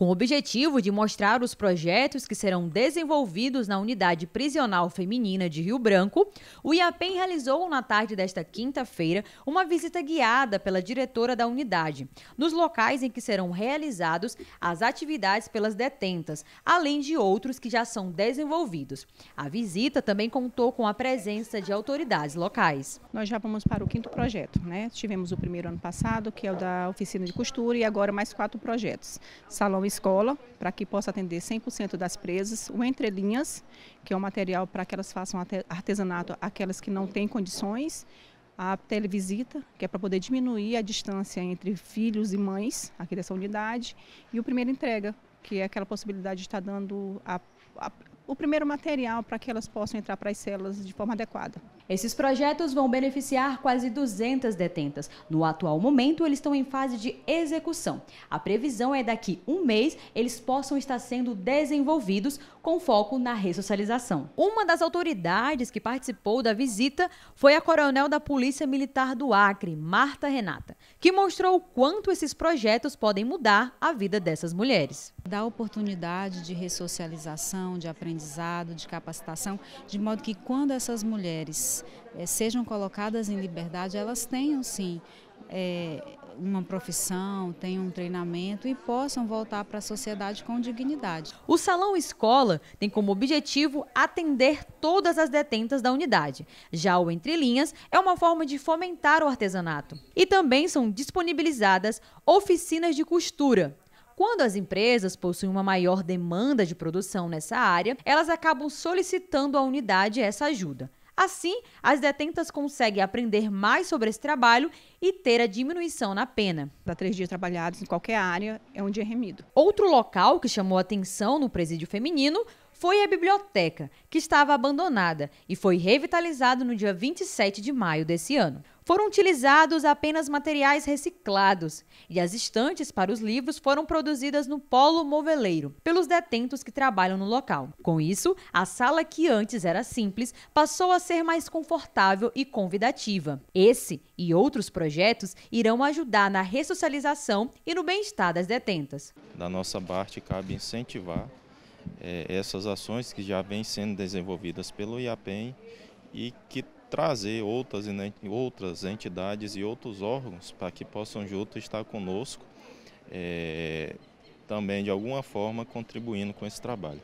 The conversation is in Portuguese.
com o objetivo de mostrar os projetos que serão desenvolvidos na unidade prisional feminina de Rio Branco, o IAPEM realizou na tarde desta quinta-feira uma visita guiada pela diretora da unidade, nos locais em que serão realizados as atividades pelas detentas, além de outros que já são desenvolvidos. A visita também contou com a presença de autoridades locais. Nós já vamos para o quinto projeto, né? Tivemos o primeiro ano passado, que é o da oficina de costura, e agora mais quatro projetos: salão escola, para que possa atender 100% das presas. O entrelinhas, que é um material para que elas façam artesanato aquelas que não têm condições. A televisita, que é para poder diminuir a distância entre filhos e mães aqui dessa unidade. E o primeiro entrega, que é aquela possibilidade de estar tá dando a, a, o primeiro material para que elas possam entrar para as células de forma adequada. Esses projetos vão beneficiar quase 200 detentas. No atual momento, eles estão em fase de execução. A previsão é daqui um mês eles possam estar sendo desenvolvidos com foco na ressocialização. Uma das autoridades que participou da visita foi a coronel da Polícia Militar do Acre, Marta Renata que mostrou o quanto esses projetos podem mudar a vida dessas mulheres. Dá oportunidade de ressocialização, de aprendizado, de capacitação, de modo que quando essas mulheres eh, sejam colocadas em liberdade, elas tenham sim é, uma profissão, tenham um treinamento e possam voltar para a sociedade com dignidade. O Salão Escola tem como objetivo atender todas as detentas da unidade. Já o Entre Linhas é uma forma de fomentar o artesanato. E também são disponibilizadas oficinas de costura. Quando as empresas possuem uma maior demanda de produção nessa área, elas acabam solicitando à unidade essa ajuda. Assim, as detentas conseguem aprender mais sobre esse trabalho e ter a diminuição na pena. Dá três dias trabalhados em qualquer área, é um dia é remido. Outro local que chamou atenção no presídio feminino foi a biblioteca, que estava abandonada e foi revitalizado no dia 27 de maio desse ano. Foram utilizados apenas materiais reciclados e as estantes para os livros foram produzidas no polo moveleiro, pelos detentos que trabalham no local. Com isso, a sala que antes era simples passou a ser mais confortável e convidativa. Esse e outros projetos irão ajudar na ressocialização e no bem-estar das detentas. Da nossa parte, cabe incentivar é, essas ações que já vêm sendo desenvolvidas pelo IAPEM e que trazer outras, outras entidades e outros órgãos para que possam juntos estar conosco, é, também de alguma forma contribuindo com esse trabalho.